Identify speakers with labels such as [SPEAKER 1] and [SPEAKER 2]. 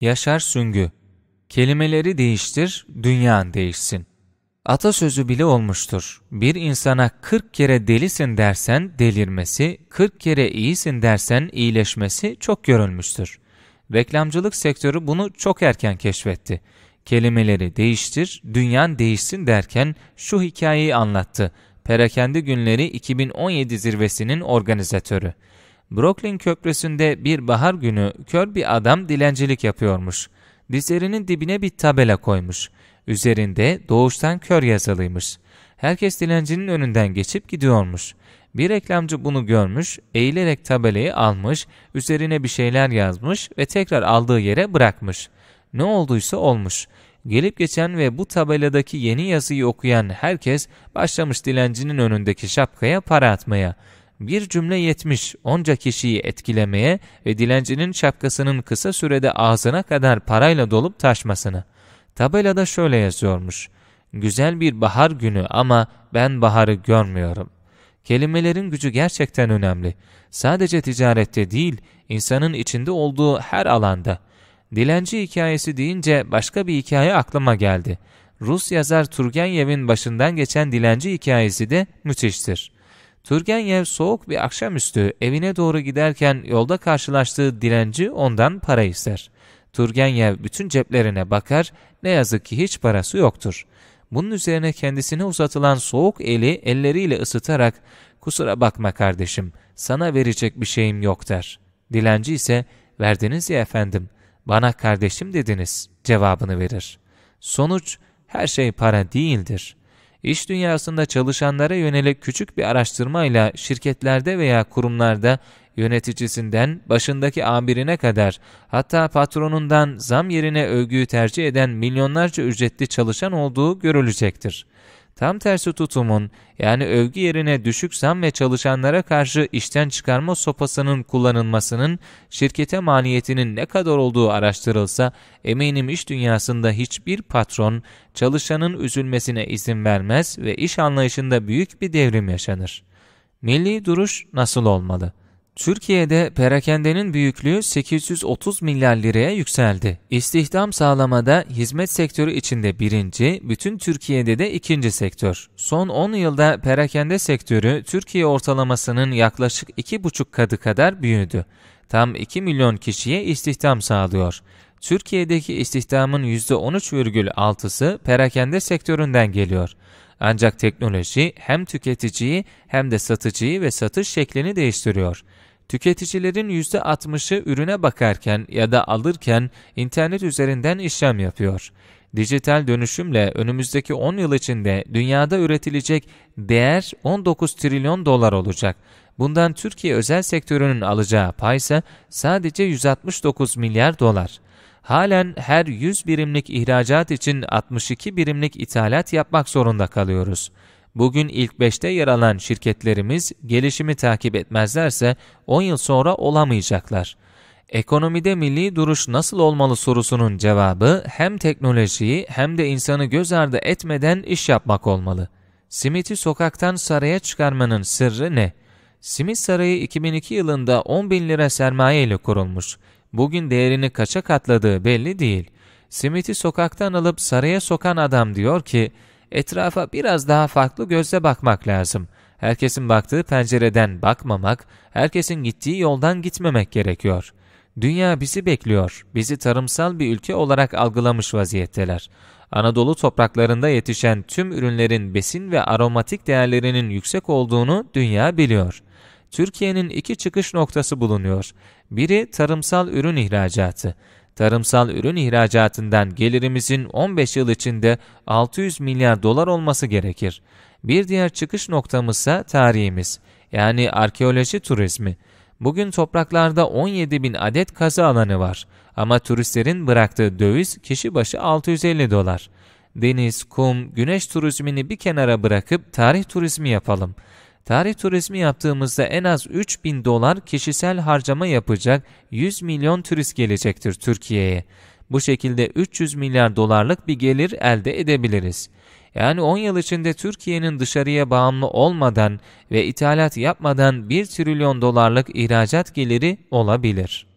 [SPEAKER 1] Yaşar Süngü Kelimeleri değiştir, dünyan değişsin. Atasözü bile olmuştur. Bir insana 40 kere delisin dersen delirmesi, 40 kere iyisin dersen iyileşmesi çok görülmüştür. Reklamcılık sektörü bunu çok erken keşfetti. Kelimeleri değiştir, dünyan değişsin derken şu hikayeyi anlattı. Perakende Günleri 2017 zirvesinin organizatörü. Brooklyn Köprüsü'nde bir bahar günü kör bir adam dilencilik yapıyormuş. Dizlerinin dibine bir tabela koymuş. Üzerinde doğuştan kör yazılıymış. Herkes dilencinin önünden geçip gidiyormuş. Bir reklamcı bunu görmüş, eğilerek tabelayı almış, üzerine bir şeyler yazmış ve tekrar aldığı yere bırakmış. Ne olduysa olmuş. Gelip geçen ve bu tabeladaki yeni yazıyı okuyan herkes başlamış dilencinin önündeki şapkaya para atmaya bir cümle yetmiş onca kişiyi etkilemeye ve dilencinin şapkasının kısa sürede ağzına kadar parayla dolup taşmasına. Tabelada şöyle yazıyormuş. Güzel bir bahar günü ama ben baharı görmüyorum. Kelimelerin gücü gerçekten önemli. Sadece ticarette değil, insanın içinde olduğu her alanda. Dilenci hikayesi deyince başka bir hikaye aklıma geldi. Rus yazar Turgenev'in başından geçen dilenci hikayesi de müthiştir. Turgenev soğuk bir akşamüstü evine doğru giderken yolda karşılaştığı dilenci ondan para ister. Turgenev bütün ceplerine bakar, ne yazık ki hiç parası yoktur. Bunun üzerine kendisine uzatılan soğuk eli elleriyle ısıtarak kusura bakma kardeşim sana verecek bir şeyim yok der. Dilenci ise verdiniz ya efendim bana kardeşim dediniz cevabını verir. Sonuç her şey para değildir iş dünyasında çalışanlara yönelik küçük bir araştırmayla şirketlerde veya kurumlarda yöneticisinden başındaki amirine kadar hatta patronundan zam yerine övgüyü tercih eden milyonlarca ücretli çalışan olduğu görülecektir. Tam tersi tutumun yani övgü yerine düşük zam ve çalışanlara karşı işten çıkarma sopasının kullanılmasının şirkete maniyetinin ne kadar olduğu araştırılsa eminim iş dünyasında hiçbir patron çalışanın üzülmesine izin vermez ve iş anlayışında büyük bir devrim yaşanır. Milli duruş nasıl olmalı? Türkiye'de perakendenin büyüklüğü 830 milyar liraya yükseldi. İstihdam sağlamada hizmet sektörü içinde birinci, bütün Türkiye'de de ikinci sektör. Son 10 yılda perakende sektörü Türkiye ortalamasının yaklaşık 2,5 katı kadar büyüdü. Tam 2 milyon kişiye istihdam sağlıyor. Türkiye'deki istihdamın %13,6'sı perakende sektöründen geliyor. Ancak teknoloji hem tüketiciyi hem de satıcıyı ve satış şeklini değiştiriyor. Tüketicilerin %60'ı ürüne bakarken ya da alırken internet üzerinden işlem yapıyor. Dijital dönüşümle önümüzdeki 10 yıl içinde dünyada üretilecek değer 19 trilyon dolar olacak. Bundan Türkiye özel sektörünün alacağı pay ise sadece 169 milyar dolar. Halen her 100 birimlik ihracat için 62 birimlik ithalat yapmak zorunda kalıyoruz. Bugün ilk beşte yer alan şirketlerimiz gelişimi takip etmezlerse 10 yıl sonra olamayacaklar. Ekonomide milli duruş nasıl olmalı sorusunun cevabı hem teknolojiyi hem de insanı göz ardı etmeden iş yapmak olmalı. Simit'i sokaktan saraya çıkarmanın sırrı ne? Simit Sarayı 2002 yılında 10 bin lira sermaye ile kurulmuş. Bugün değerini kaça katladığı belli değil. Simit'i sokaktan alıp saraya sokan adam diyor ki, etrafa biraz daha farklı gözle bakmak lazım. Herkesin baktığı pencereden bakmamak, herkesin gittiği yoldan gitmemek gerekiyor. Dünya bizi bekliyor, bizi tarımsal bir ülke olarak algılamış vaziyetteler. Anadolu topraklarında yetişen tüm ürünlerin besin ve aromatik değerlerinin yüksek olduğunu dünya biliyor. Türkiye'nin iki çıkış noktası bulunuyor. Biri tarımsal ürün ihracatı tarımsal ürün ihracatından gelirimizin 15 yıl içinde 600 milyar dolar olması gerekir. Bir diğer çıkış noktamızsa tarihimiz, yani arkeoloji turizmi. Bugün topraklarda 17 bin adet kazı alanı var ama turistlerin bıraktığı döviz kişi başı 650 dolar. Deniz, kum, güneş turizmini bir kenara bırakıp tarih turizmi yapalım. Tarih turizmi yaptığımızda en az 3 bin dolar kişisel harcama yapacak 100 milyon turist gelecektir Türkiye'ye. Bu şekilde 300 milyar dolarlık bir gelir elde edebiliriz. Yani 10 yıl içinde Türkiye'nin dışarıya bağımlı olmadan ve ithalat yapmadan 1 trilyon dolarlık ihracat geliri olabilir.